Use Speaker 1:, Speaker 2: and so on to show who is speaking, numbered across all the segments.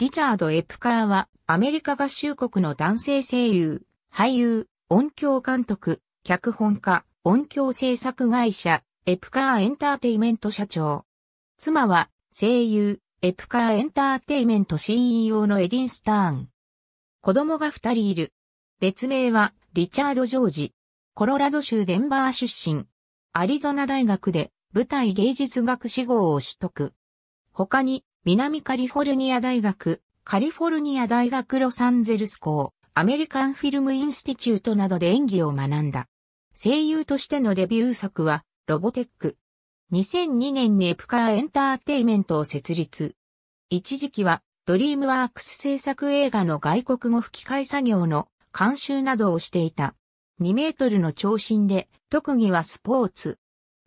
Speaker 1: リチャード・エプカーは、アメリカ合衆国の男性声優、俳優、
Speaker 2: 音響監督、脚本家、音響制作会社、エプカーエンターテイメント社長。妻は、声優、エプカーエンターテイメント CEO のエディン・スターン。子供が二人いる。別名は、リチャード・ジョージ。コロラド州デンバー出身。アリゾナ大学で、舞台芸術学士号を取得。他に、南カリフォルニア大学、カリフォルニア大学ロサンゼルス校、アメリカンフィルムインスティチュートなどで演技を学んだ。声優としてのデビュー作は、ロボテック。2002年にエプカーエンターテイメントを設立。一時期は、ドリームワークス制作映画の外国語吹き替え作業の監修などをしていた。2メートルの長身で、特技はスポーツ。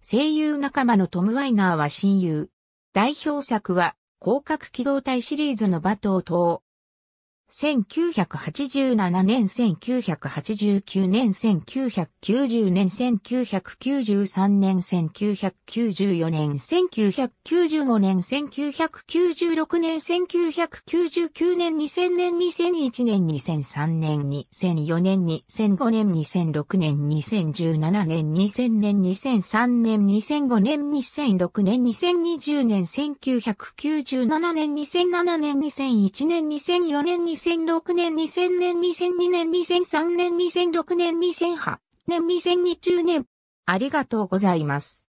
Speaker 2: 声優仲間のトム・ワイナーは親友。代表作は、広角機動隊シリーズの馬頭等。1987年、1989年、1990年、1993年、1994年、1995年、1996年、1999年、2000年、2001年、2003年、2004年、2005年、2006年、2017年、2000年、2003年、2005年、2006年、2020年、1997年、2007年、2001年、2004年、2006年、2000年、2002年、2003年、2006
Speaker 1: 年、2008年、2020年。ありがとうございます。